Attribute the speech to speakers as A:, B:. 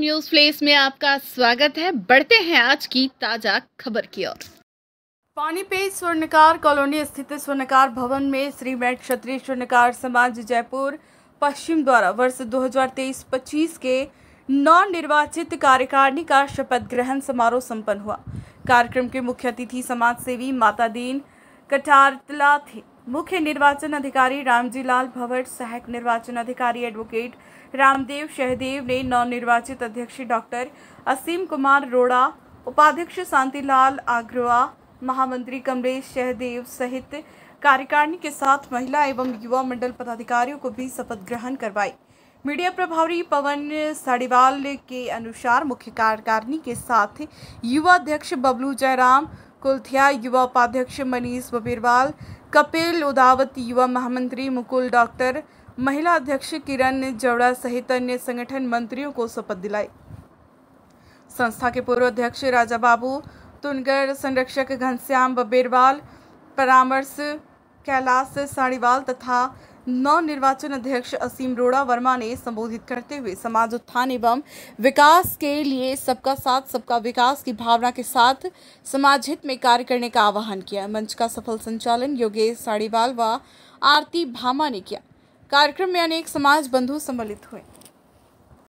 A: news place में आपका स्वागत है बढ़ते हैं आज की ताजा खबर की ओर पानीपेट स्वर्णकार कॉलोनी स्थित स्वर्णकार भवन में श्री मैट क्षत्रिय स्वर्णकार समाज जयपुर पश्चिम द्वारा वर्ष 2023-25 के नव निर्वाचित कार्यकारिणी का शपथ ग्रहण समारोह संपन्न हुआ कार्यक्रम के मुख्य अतिथि समाज सेवी माता दीन कटारतला थे मुख्य निर्वाचन अधिकारी रामजीलाल भवट सहायक निर्वाचन अधिकारी एडवोकेट रामदेव शहदेव ने नवनिर्वाचित अध्यक्ष डॉक्टर असीम कुमार रोड़ा उपाध्यक्ष शांतिलाल आग्रवा महामंत्री कमलेश शहदेव सहित कार्यकारिणी के साथ महिला एवं युवा मंडल पदाधिकारियों को भी शपथ ग्रहण करवाई मीडिया प्रभारी पवन साड़ीवाल के अनुसार मुख्य कार्यकारिणी के साथ युवा अध्यक्ष बबलू जयराम कुलथिया युवा उपाध्यक्ष मनीष बबीरवाल कपिल उदावत युवा महामंत्री मुकुल डॉक्टर महिला अध्यक्ष किरण जवड़ा सहित अन्य संगठन मंत्रियों को शपथ दिलाई संस्था के पूर्व अध्यक्ष राजा बाबू तुनगर संरक्षक घनश्याम बबेरवाल परामर्श कैलाश साड़ीवाल तथा नव निर्वाचन अध्यक्ष असीम रोड़ा वर्मा ने संबोधित करते हुए समाज उत्थान एवं विकास के लिए सबका साथ सबका विकास की भावना के साथ समाज हित में कार्य करने का आह्वान किया मंच का सफल संचालन योगेश साड़ीवाल व आरती भामा ने किया कार्यक्रम में अनेक समाज बंधु सम्मिलित हुए